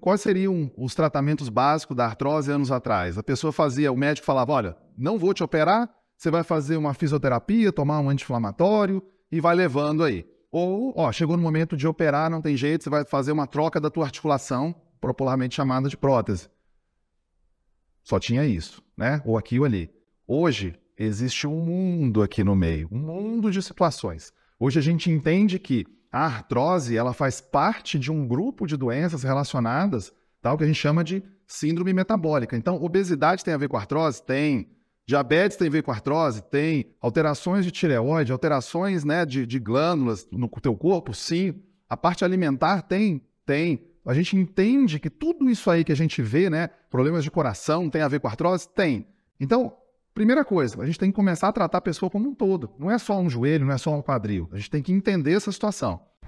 Quais seriam os tratamentos básicos da artrose anos atrás? A pessoa fazia, o médico falava: olha, não vou te operar, você vai fazer uma fisioterapia, tomar um anti-inflamatório e vai levando aí. Ou, ó, chegou no momento de operar, não tem jeito, você vai fazer uma troca da tua articulação, popularmente chamada de prótese. Só tinha isso, né? Ou aqui ou ali. Hoje, existe um mundo aqui no meio, um mundo de situações. Hoje a gente entende que a artrose ela faz parte de um grupo de doenças relacionadas tal que a gente chama de síndrome metabólica. Então, obesidade tem a ver com artrose? Tem. Diabetes tem a ver com artrose? Tem. Alterações de tireoide, alterações né, de, de glândulas no teu corpo? Sim. A parte alimentar tem? Tem. A gente entende que tudo isso aí que a gente vê, né? Problemas de coração tem a ver com artrose? Tem. Então, Primeira coisa, a gente tem que começar a tratar a pessoa como um todo. Não é só um joelho, não é só um quadril. A gente tem que entender essa situação.